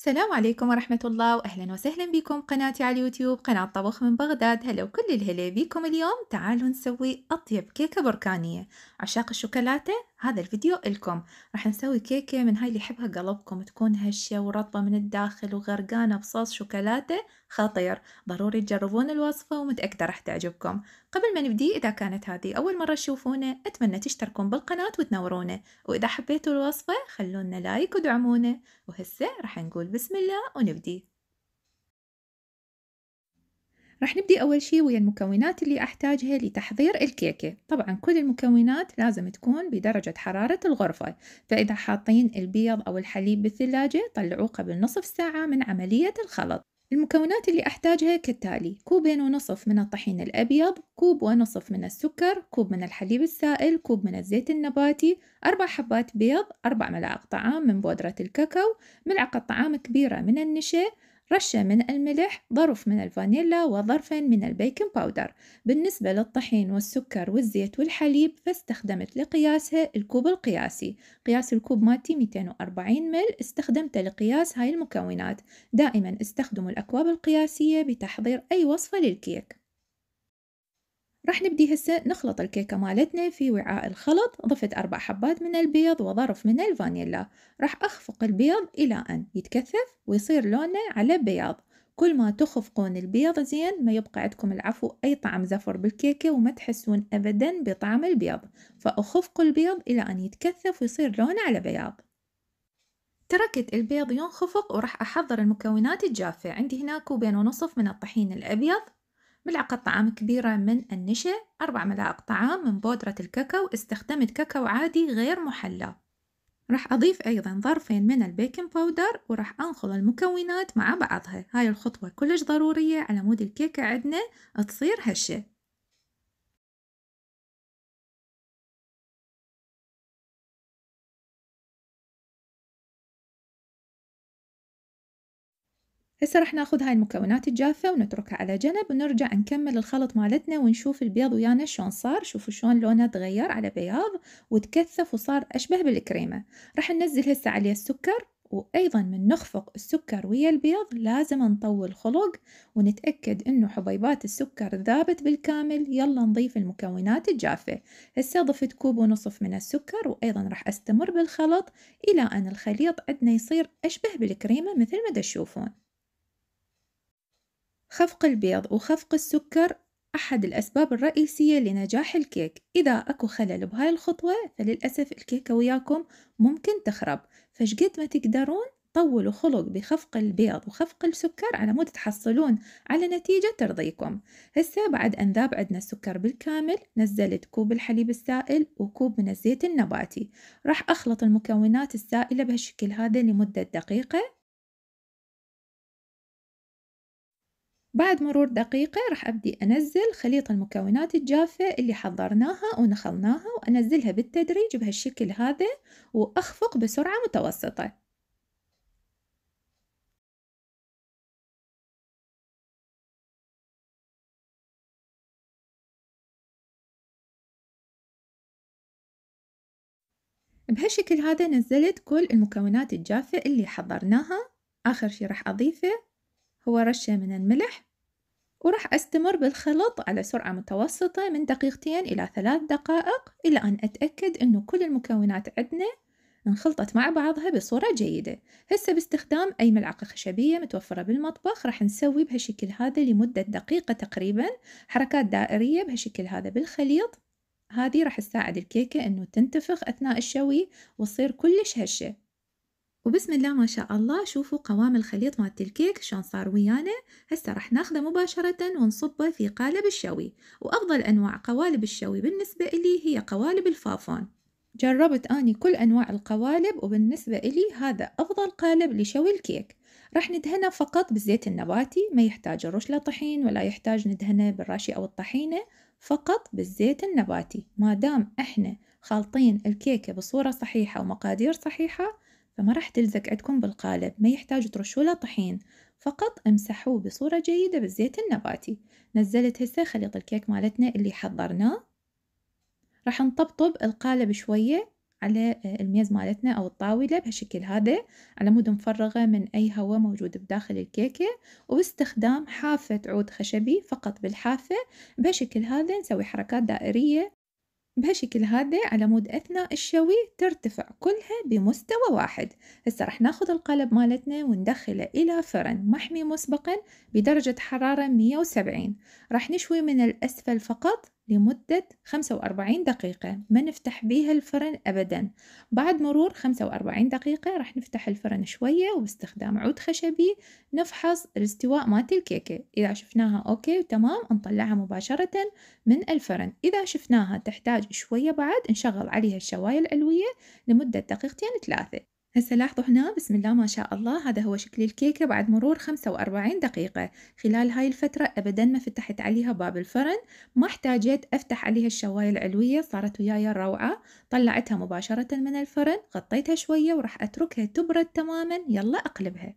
السلام عليكم ورحمة الله وأهلا وسهلا بكم قناتي على اليوتيوب قناة طبخ من بغداد هلا وكل الهلا بكم اليوم تعالوا نسوي أطيب كيكة بركانية عشاق الشوكولاتة هذا الفيديو لكم راح نسوي كيكة من هاي اللي يحبها قلبكم تكون هشة ورطبة من الداخل وغرقانة بصوص شوكولاتة خطير ضروري تجربون الوصفة ومتأكدة راح تعجبكم قبل ما نبدي إذا كانت هذه أول مرة تشوفونه أتمنى تشتركون بالقناة وتنورونه وإذا حبيتوا الوصفة خلونا لايك ودعمونا وهسه راح نقول بسم الله ونبدي راح نبدي أول شي ويا المكونات اللي أحتاجها لتحضير الكيكة طبعا كل المكونات لازم تكون بدرجة حرارة الغرفة فإذا حاطين البيض أو الحليب بالثلاجة طلعوه قبل نصف ساعة من عملية الخلط المكونات اللي أحتاجها كالتالي كوبين ونصف من الطحين الأبيض كوب ونصف من السكر كوب من الحليب السائل كوب من الزيت النباتي أربع حبات بيض أربع ملاعق طعام من بودرة الكاكاو ملعقة طعام كبيرة من النشا رشة من الملح ظرف من الفانيلا وظرفا من البيكنج باودر بالنسبة للطحين والسكر والزيت والحليب فاستخدمت لقياسها الكوب القياسي قياس الكوب مالتي 240 مل استخدمته لقياس هاي المكونات دائما استخدموا الأكواب القياسية بتحضير أي وصفة للكيك راح نبدي هسه نخلط الكيكة مالتنا في وعاء الخلط ضفت أربع حبات من البيض وظرف من الفانيلا راح أخفق البيض إلى أن يتكثف ويصير لونه على بياض كل ما تخفقون البيض زين ما يبقى عندكم العفو أي طعم زفر بالكيكة وما تحسون أبدا بطعم البيض فأخفقوا البيض إلى أن يتكثف ويصير لونه على بياض تركت البيض ينخفق وراح أحضر المكونات الجافة عندي هنا كوبين ونصف من الطحين الأبيض ملعقة طعام كبيرة من النشا أربع ملاعق طعام من بودرة الكاكاو استخدمت كاكاو عادي غير محلى راح أضيف أيضا ظرفين من البيكنج باودر وراح أنخل المكونات مع بعضها هاي الخطوة كلش ضرورية على مود الكيكة عندنا تصير هشة هسه راح ناخذ هاي المكونات الجافة ونتركها على جنب ونرجع نكمل الخلط مالتنا ونشوف البيض ويانا شلون صار شوفوا شلون لونه تغير على بياض وتكثف وصار أشبه بالكريمة راح ننزل هسه عليه السكر وأيضا من نخفق السكر ويا البيض لازم نطول خلق ونتأكد إنه حبيبات السكر ذابت بالكامل يلا نضيف المكونات الجافة هسه ضفت كوب ونصف من السكر وأيضا راح أستمر بالخلط إلى أن الخليط عندنا يصير أشبه بالكريمة مثل ما تشوفون خفق البيض وخفق السكر أحد الأسباب الرئيسية لنجاح الكيك إذا أكو خلل بهاي الخطوة فللأسف الكيكة وياكم ممكن تخرب فشقد ما تقدرون طولوا خلق بخفق البيض وخفق السكر على مود تحصلون على نتيجة ترضيكم هسه بعد أن ذاب عندنا السكر بالكامل نزلت كوب الحليب السائل وكوب من الزيت النباتي راح أخلط المكونات السائلة بهالشكل هذا لمدة دقيقة بعد مرور دقيقة راح أبدي أنزل خليط المكونات الجافة اللي حضرناها ونخلناها وأنزلها بالتدريج بهالشكل هذا وأخفق بسرعة متوسطة بهالشكل هذا نزلت كل المكونات الجافة اللي حضرناها آخر شي راح أضيفه هو رشة من الملح وراح أستمر بالخلط على سرعة متوسطة من دقيقتين إلى ثلاث دقائق إلى أن أتأكد أنه كل المكونات عندنا انخلطت مع بعضها بصورة جيدة هسه باستخدام أي ملعقة خشبية متوفرة بالمطبخ راح نسوي بهالشكل هذا لمدة دقيقة تقريبا حركات دائرية بهالشكل هذا بالخليط هذه راح تساعد الكيكة أنه تنتفخ أثناء الشوي وتصير كلش هشة وبسم الله ما شاء الله شوفوا قوام الخليط مال الكيك شلون صار ويانا هسه راح ناخذه مباشرة ونصبه في قالب الشوي وأفضل أنواع قوالب الشوي بالنسبة إلي هي قوالب الفافون جربت أني كل أنواع القوالب وبالنسبة إلي هذا أفضل قالب لشوي الكيك راح ندهنه فقط بالزيت النباتي ما يحتاج الرش طحين ولا يحتاج ندهنه بالراشي أو الطحينة فقط بالزيت النباتي ما دام إحنا خالطين الكيكة بصورة صحيحة ومقادير صحيحة فما راح تلزق عندكم بالقالب ما يحتاج ترشوا له طحين فقط امسحوه بصورة جيدة بالزيت النباتي نزلت هسه خليط الكيك مالتنا اللي حضرناه راح نطبطب القالب شوية على آه، الميز مالتنا أو الطاولة بهالشكل هذا على مود نفرغه من أي هواء موجود بداخل الكيكة وباستخدام حافة عود خشبي فقط بالحافة بهالشكل هذا نسوي حركات دائرية بهالشكل هذا على أثناء الشوي ترتفع كلها بمستوى واحد هسه رح ناخذ القالب مالتنا وندخله إلى فرن محمي مسبقا بدرجة حرارة 170 رح نشوي من الأسفل فقط لمدة 45 دقيقة ما نفتح بيها الفرن أبدا بعد مرور 45 دقيقة راح نفتح الفرن شوية وباستخدام عود خشبي نفحص الاستواء مالت الكيكة إذا شفناها أوكي وتمام نطلعها مباشرة من الفرن إذا شفناها تحتاج شوية بعد نشغل عليها الشواية العلوية لمدة دقيقتين ثلاثة هسه لاحظوا هنا بسم الله ما شاء الله هذا هو شكل الكيكة بعد مرور 45 دقيقة خلال هاي الفترة أبدا ما فتحت عليها باب الفرن ما احتاجت أفتح عليها الشواية العلوية صارت وياي الروعة طلعتها مباشرة من الفرن غطيتها شوية وراح أتركها تبرد تماما يلا أقلبها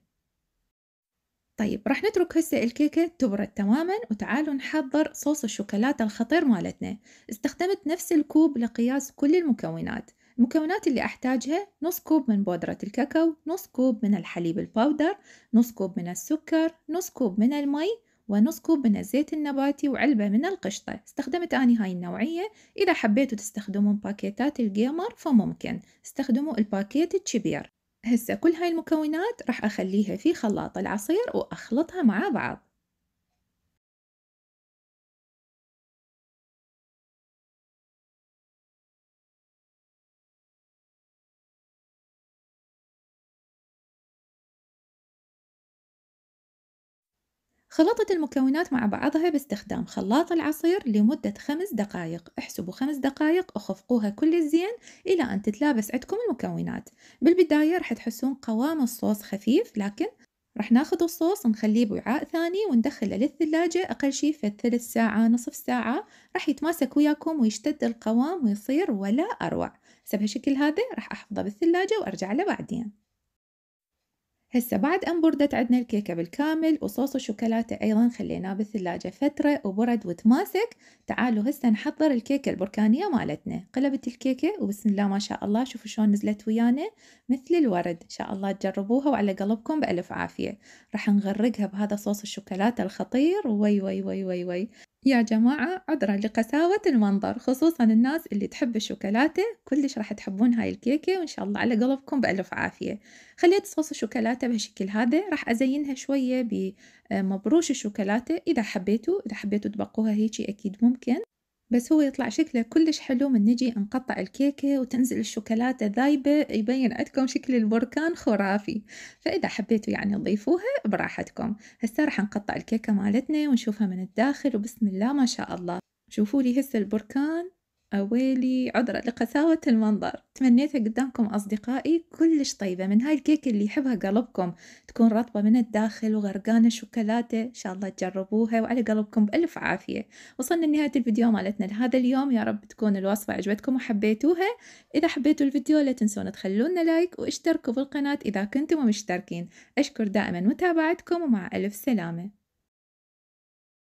طيب راح نترك هسه الكيكة تبرد تماما وتعالوا نحضر صوص الشوكولاتة الخطير مالتنا استخدمت نفس الكوب لقياس كل المكونات المكونات اللي أحتاجها نص كوب من بودرة الكاكاو نص كوب من الحليب الباودر نص كوب من السكر نص كوب من المي ونص كوب من الزيت النباتي وعلبة من القشطة استخدمت أني هاي النوعية إذا حبيتوا تستخدمون باكيتات الجيمر فممكن استخدموا الباكيت الكبير هسه كل هاي المكونات راح أخليها في خلاط العصير وأخلطها مع بعض خلطت المكونات مع بعضها باستخدام خلاط العصير لمدة خمس دقائق احسبوا خمس دقائق وخفقوها كل الزين إلى أن تتلابس عندكم المكونات بالبداية رح تحسون قوام الصوص خفيف لكن رح ناخذ الصوص نخليه بوعاء ثاني وندخله للثلاجة أقل شي في ثلث ساعة نصف ساعة رح يتماسك وياكم ويشتد القوام ويصير ولا أروع سبه شكل هذا رح أحفظه بالثلاجة وأرجع له بعدين هسه بعد أن بردت عندنا الكيكة بالكامل وصوص الشوكولاتة أيضا خليناه بالثلاجة فترة وبرد وتماسك تعالوا هسه نحضر الكيكة البركانية مالتنا قلبت الكيكة وبسم الله ما شاء الله شوفوا شلون نزلت ويانا مثل الورد إن شاء الله تجربوها وعلى قلبكم بألف عافية راح نغرقها بهذا صوص الشوكولاتة الخطير وي وي وي وي وي يا جماعة عذرا لقساوة المنظر خصوصا الناس اللي تحب الشوكولاتة كلش راح تحبون هاي الكيكة وإن شاء الله على قلبكم بألف عافية خليت صوص الشوكولاتة بهالشكل هذا راح أزينها شوية بمبروش الشوكولاتة إذا حبيتوا إذا حبيتوا تبقوها هيجي أكيد ممكن بس هو يطلع شكله كلش حلو من نجي نقطع الكيكة وتنزل الشوكولاتة ذايبة يبين عندكم شكل البركان خرافي فإذا حبيتوا يعني تضيفوها براحتكم هسه راح نقطع الكيكة مالتنا ونشوفها من الداخل وبسم الله ما شاء الله شوفوا لي هسه البركان أويلي عذرا لقساوة المنظر تمنيتها قدامكم أصدقائي كلش طيبة من هاي الكيك اللي يحبها قلبكم تكون رطبة من الداخل وغرقانة شوكولاتة إن شاء الله تجربوها وعلى قلبكم بألف عافية وصلنا لنهاية الفيديو مالتنا لهذا اليوم يا رب تكون الوصفة عجبتكم وحبيتوها إذا حبيتوا الفيديو لا تنسون تخلونا لايك واشتركوا بالقناة إذا كنتم مشتركين أشكر دائما متابعتكم ومع ألف سلامة